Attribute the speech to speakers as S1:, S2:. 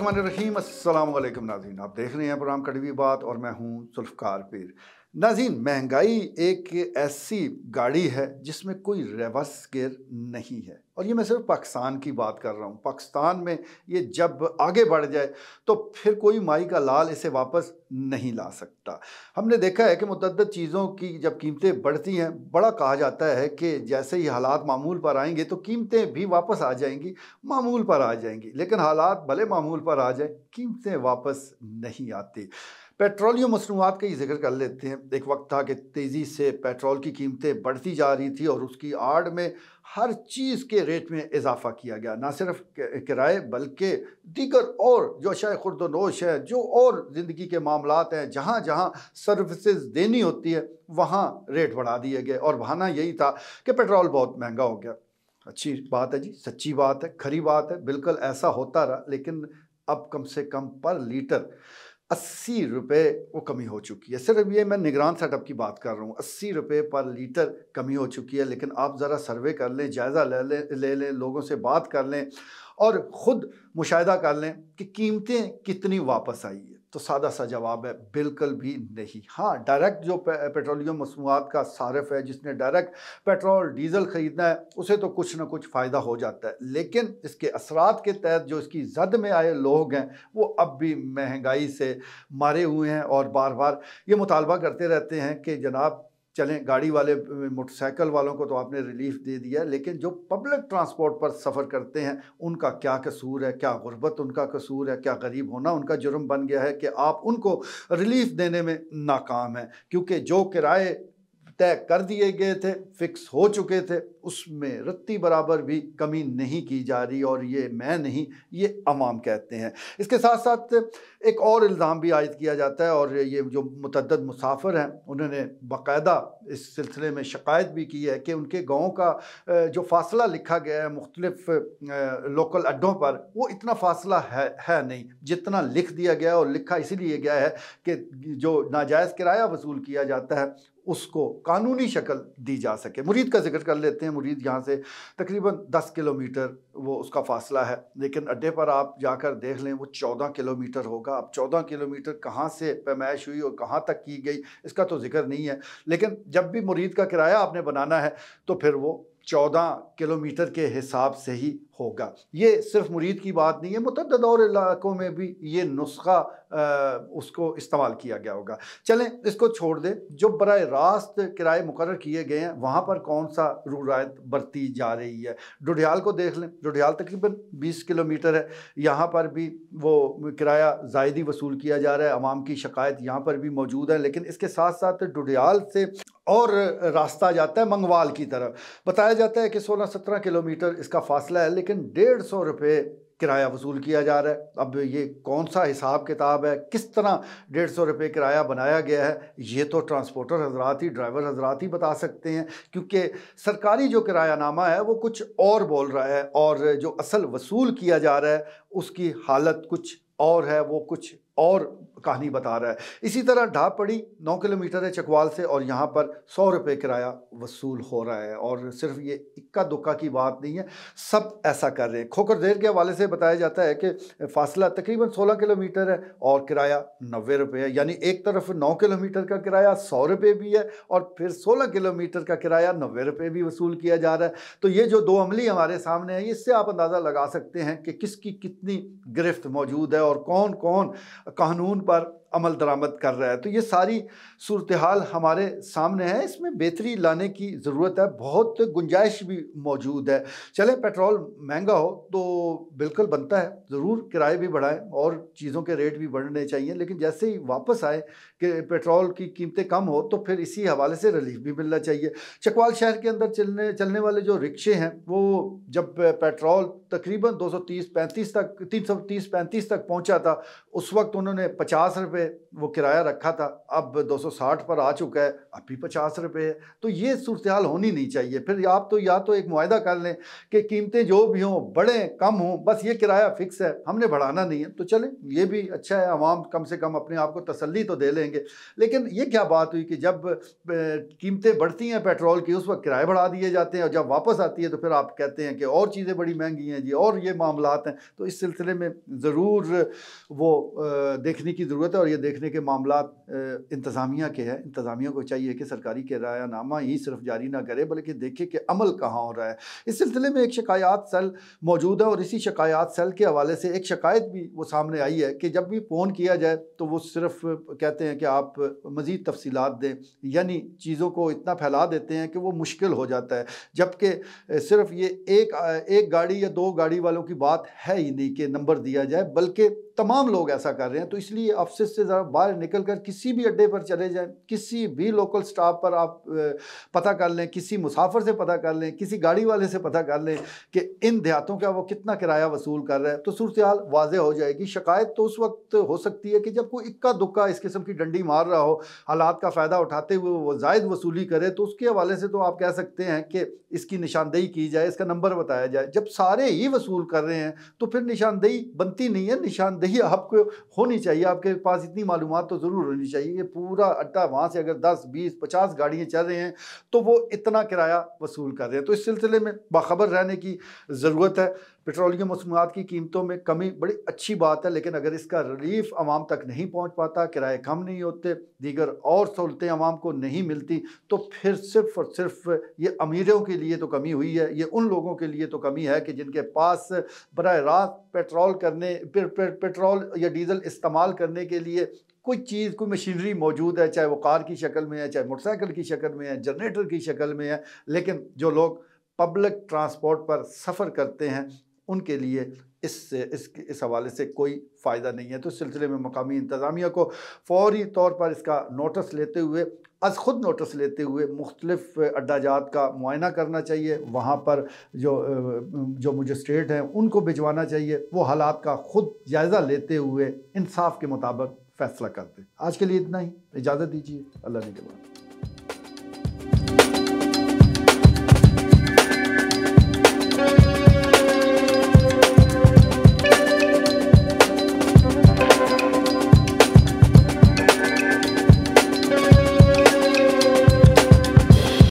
S1: बिस्मिल्लाम नाज़रीन आप देख रहे हैं प्रोग्राम कड़वी बात और मैं हूं जुल्फ़ार पीर नाजीन महंगाई एक ऐसी गाड़ी है जिसमें कोई रिवर्स गेयर नहीं है और ये मैं सिर्फ पाकिस्तान की बात कर रहा हूँ पाकिस्तान में ये जब आगे बढ़ जाए तो फिर कोई माई का लाल इसे वापस नहीं ला सकता हमने देखा है कि मतद चीज़ों की जब कीमतें बढ़ती हैं बड़ा कहा जाता है कि जैसे ही हालात मामूल पर आएंगे तो कीमतें भी वापस आ जाएंगी मामूल पर आ जाएंगी लेकिन हालात भले मामूल पर आ जाए कीमतें वापस नहीं आती पेट्रोलियम मसनूआत का ही जिक्र कर लेते हैं एक वक्त था कि तेज़ी से पेट्रोल की कीमतें बढ़ती जा रही थी और उसकी आड़ में हर चीज़ के रेट में इजाफा किया गया ना सिर्फ किराए बल्कि दीगर और जो शायद खुर्दनोश है जो और ज़िंदगी के मामला हैं जहाँ जहाँ सर्विसेज देनी होती है वहाँ रेट बढ़ा दिए गए और बहाना यही था कि पेट्रोल बहुत महंगा हो गया अच्छी बात है जी सच्ची बात है खरी बात है बिल्कुल ऐसा होता रहा लेकिन अब कम से कम पर लीटर अस्सी रुपये वो कमी हो चुकी है सिर्फ ये मैं निगरान सेटअप की बात कर रहा हूँ अस्सी रुपये पर लीटर कमी हो चुकी है लेकिन आप ज़रा सर्वे कर लें जायज़ा ले लें ले लें लोगों से बात कर लें और ख़ुद मुशाह कर लें कि कीमतें कितनी वापस आई है तो सादा सा जवाब है बिल्कुल भी नहीं हाँ डायरेक्ट जो पे, पेट्रोलियम मसनूआत का सारफ है जिसने डायरेक्ट पेट्रोल डीजल ख़रीदना है उसे तो कुछ ना कुछ फ़ायदा हो जाता है लेकिन इसके असरात के तहत जो इसकी जद में आए लोग हैं वो अब भी महंगाई से मारे हुए हैं और बार बार ये मुतालबा करते रहते हैं कि जनाब चलें गाड़ी वाले मोटरसाइकिल वालों को तो आपने रिलीफ दे दिया लेकिन जो पब्लिक ट्रांसपोर्ट पर सफ़र करते हैं उनका क्या कसूर है क्या गुर्बत उनका कसूर है क्या गरीब होना उनका जुर्म बन गया है कि आप उनको रिलीफ देने में नाकाम हैं क्योंकि जो किराए तय कर दिए गए थे फिक्स हो चुके थे उसमें रत्ती बराबर भी कमी नहीं की जा रही और ये मैं नहीं ये अवाम कहते हैं इसके साथ साथ एक और इल्ज़ाम भी आयद किया जाता है और ये जो मतद मुसाफिर हैं उन्होंने बाकायदा इस सिलसिले में शिकायत भी की है कि उनके गाँव का जो फासला लिखा गया है मुख्तलफ लोकल अड्डों पर वो इतना फासला है है नहीं जितना लिख दिया गया और लिखा इसीलिए गया है कि जो नाजायज़ किराया वसूल किया जाता है उसको कानूनी शक्ल दी जा सके मुरीद का जिक्र कर लेते हैं मुरीद यहाँ से तकरीबन 10 किलोमीटर वो उसका फ़ासला है लेकिन अड्डे पर आप जाकर देख लें वो 14 किलोमीटर होगा अब 14 किलोमीटर कहाँ से पैमाइश हुई और कहाँ तक की गई इसका तो जिक्र नहीं है लेकिन जब भी मुरीद का किराया आपने बनाना है तो फिर वो चौदह किलोमीटर के हिसाब से ही होगा ये सिर्फ मुरीद की बात नहीं है मतद और इलाकों में भी ये नुस्खा उसको इस्तेमाल किया गया होगा चलें इसको छोड़ दें जो बर रास्त किराए मुकर किए गए हैं वहाँ पर कौन सा रूरायत बरती जा रही है डुडियाल को देख लें डुडियाल तकरीबन 20 किलोमीटर है यहाँ पर भी वो किराया जायदी वसूल किया जा रहा है आवाम की शिकायत यहाँ पर भी मौजूद है लेकिन इसके साथ साथ डुडियाल से और रास्ता जाता है मंगवाल की तरफ बताया जाता है कि 16-17 किलोमीटर इसका फासला है लेकिन डेढ़ सौ रुपये किराया वसूल किया जा रहा है अब ये कौन सा हिसाब किताब है किस तरह डेढ़ सौ रुपये किराया बनाया गया है ये तो ट्रांसपोर्टर हजरात ही ड्राइवर हजरात ही बता सकते हैं क्योंकि सरकारी जो किराया नामा है वो कुछ और बोल रहा है और जो असल वसूल किया जा रहा है उसकी हालत कुछ और है वो कुछ और कहानी बता रहा है इसी तरह ढाब पड़ी नौ किलोमीटर है चकवाल से और यहाँ पर सौ रुपये किराया वसूल हो रहा है और सिर्फ ये इक्का दुक्का की बात नहीं है सब ऐसा कर रहे हैं खोकर देर के हवाले से बताया जाता है कि फासला तकरीबन सोलह किलोमीटर है और किराया नबे रुपये है यानी एक तरफ नौ किलोमीटर का किराया सौ रुपये भी है और फिर सोलह किलोमीटर का किराया नबे रुपये भी वसूल किया जा रहा है तो ये जो दो अमली हमारे सामने है इससे आप अंदाज़ा लगा सकते हैं कि किसकी कितनी गिरफ्त मौजूद है और कौन कौन कानून पर var. अमल दरामद कर रहा है तो ये सारी सूरत हाल हमारे सामने है इसमें बेहतरी लाने की ज़रूरत है बहुत गुंजाइश भी मौजूद है चले पेट्रोल महंगा हो तो बिल्कुल बनता है ज़रूर किराए भी बढ़ाएं और चीज़ों के रेट भी बढ़ने चाहिए लेकिन जैसे ही वापस आए कि पेट्रोल की कीमतें कम हो तो फिर इसी हवाले से रिलीफ भी मिलना चाहिए चकवाल शहर के अंदर चलने चलने वाले जो रिक्शे हैं वो जब पेट्रोल तकरीबन दो सौ तक तीन सौ तक पहुँचा था उस वक्त उन्होंने पचास रुपये रुपये वो किराया रखा था अब 260 पर आ चुका है अब भी पचास रुपये है तो ये सूरत हाल होनी नहीं चाहिए फिर आप तो या तो एक माहा कर लें कि कीमतें जो भी हों बढ़ें कम हों बस ये किराया फिक्स है हमने बढ़ाना नहीं है तो चले ये भी अच्छा है आवाम कम से कम अपने आप को तसली तो दे लेंगे लेकिन ये क्या बात हुई कि जब कीमतें बढ़ती हैं पेट्रोल की उस वक्त किराए बढ़ा दिए जाते हैं और जब वापस आती है तो फिर आप कहते हैं कि और चीज़ें बड़ी महंगी हैं जी और ये मामला हैं तो इस सिलसिले में ज़रूर वो देखने की ज़रूरत है और ये देखने के मामला इंतज़ामिया के हैं इंतज़ामिया को चाहिए कि सरकारी किराया नामा ही सिर्फ जारी ना करे बल्कि देखे कि अमल कहाँ हो रहा है इस सिलसिले में एक शिकायत सेल मौजूद है और इसी शिकायत सेल के हवाले से एक शिकायत भी वो सामने आई है कि जब भी फ़ोन किया जाए तो वो सिर्फ कहते हैं कि आप मज़ीद तफसीत दें यानी चीज़ों को इतना फैला देते हैं कि वो मुश्किल हो जाता है जबकि सिर्फ ये एक एक गाड़ी या दो गाड़ी वालों की बात है ही नहीं कि नंबर दिया जाए बल्कि तमाम लोग ऐसा कर रहे हैं तो इसलिए ऑफिस से ज़रा बाहर निकल कर किसी भी अड्डे पर चले जाएं किसी भी लोकल स्टाफ पर आप पता कर लें किसी मुसाफिर से पता कर लें किसी गाड़ी वाले से पता कर लें कि इन देहातों का वो कितना किराया वसूल कर रहा है तो सूरत हाल वाजह हो जाएगी शिकायत तो उस वक्त हो सकती है कि जब कोई इक्का दुक्का इस किस्म की डंडी मार रहा हो हालात का फ़ायदा उठाते हुए वो जायद वसूली करे तो उसके हवाले से तो आप कह सकते हैं कि इसकी निशानदेही की जाए इसका नंबर बताया जाए जब सारे ही वसूल कर रहे हैं तो फिर निशानदेही बनती नहीं है निशानदेही देखिए आपको होनी चाहिए आपके पास इतनी मालूम तो ज़रूर होनी चाहिए कि पूरा अड्डा वहाँ से अगर दस बीस पचास गाड़ियाँ चल रही हैं तो वो इतना किराया वसूल कर रहे हैं तो इस सिलसिले में बाखबर रहने की ज़रूरत है पेट्रोलियम मसनूआत की कीमतों में कमी बड़ी अच्छी बात है लेकिन अगर इसका रिलीफ आवाम तक नहीं पहुँच पाता किराए कम नहीं होते दीगर और सहूलतें आवाम को नहीं मिलती तो फिर सिर्फ और सिर्फ ये अमीरों के लिए तो कमी हुई है ये उन लोगों के लिए तो कमी है कि जिनके पास बर रात पेट्रोल करने पे, पे, पेट्रोल या डीज़ल इस्तेमाल करने के लिए कोई चीज़ कोई मशीनरी मौजूद है चाहे वो कार की शक्ल में है चाहे मोटरसाइकिल की शक्ल में है जनरेटर की शक्ल में है लेकिन जो लोग पब्लिक ट्रांसपोर्ट पर सफ़र करते हैं उनके लिए इस इस इस हवाले से कोई फ़ायदा नहीं है तो सिलसिले में मकामी इंतज़ामिया को फौरी तौर पर इसका नोटिस लेते हुए अज ख़ुद नोटिस लेते हुए मुख्तलिफ अड्डाजात का मुआयना करना चाहिए वहाँ पर जो जो मजिस्ट्रेट हैं उनको भिजवाना चाहिए वो हालात का ख़ुद जायज़ा लेते हुए इंसाफ के मुताबिक फ़ैसला करते आज के लिए इतना ही इजाज़त दीजिए अल्लाह के बाद